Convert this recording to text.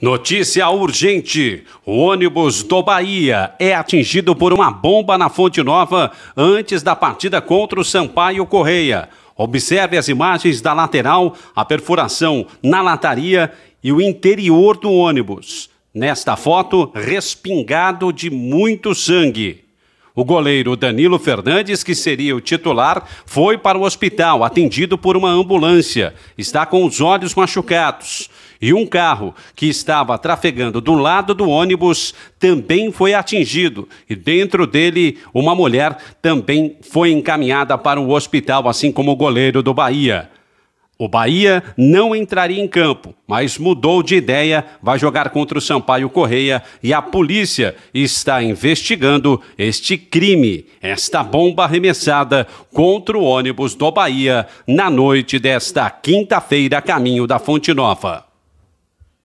Notícia urgente: o ônibus do Bahia é atingido por uma bomba na Fonte Nova antes da partida contra o Sampaio Correia. Observe as imagens da lateral, a perfuração na lataria e o interior do ônibus. Nesta foto, respingado de muito sangue. O goleiro Danilo Fernandes, que seria o titular, foi para o hospital, atendido por uma ambulância. Está com os olhos machucados. E um carro que estava trafegando do lado do ônibus também foi atingido. E dentro dele, uma mulher também foi encaminhada para o hospital, assim como o goleiro do Bahia. O Bahia não entraria em campo, mas mudou de ideia, vai jogar contra o Sampaio Correia e a polícia está investigando este crime, esta bomba arremessada contra o ônibus do Bahia na noite desta quinta-feira, caminho da Fonte Nova.